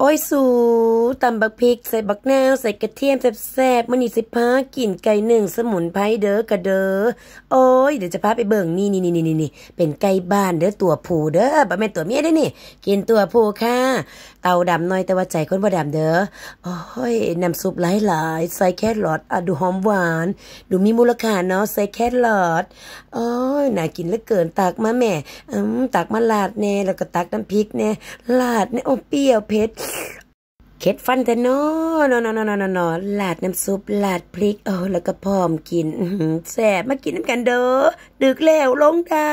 โอ้ยสูตำบักพริก ใส่บักแนวใส่กระเทียมแซ่บๆมันนี่สิพากลิ่นไก่หนึ่งสมุนไพรเด้อกระเด้อโอ้ย เดี๋ยวจะพาไปเบิ่งนี่นี่นี่นี่นี่ เป็นไก่บ้านเด้อตัวผูเด้อบ่แม่ตัวเมียได้นี่กินตัวผูค่ะ เตาดำน้อยแต่ว่าใจคนบ่ดำเด้อโอ้ยน้ำซุปหลายๆใส่แครอทอ่ะดูหอมหวาน ดูมีมูลค่าเนาะใส่แครอทโอ้ยน่ากินเหลือเกินตักมาแม่อืมตักมาลาดแน่แล้วก็ตักน้ำพริกแน่ ลาดแน่โอ้เปรี้ยวเผ็ดเค็ดฟันแต่นอนอนอนอนอนอลาดน้ำซุปลาดพริกเออแล้วก็พร้อมกินแสบมากินน้ำกันเด้อดึกแล้วลงได้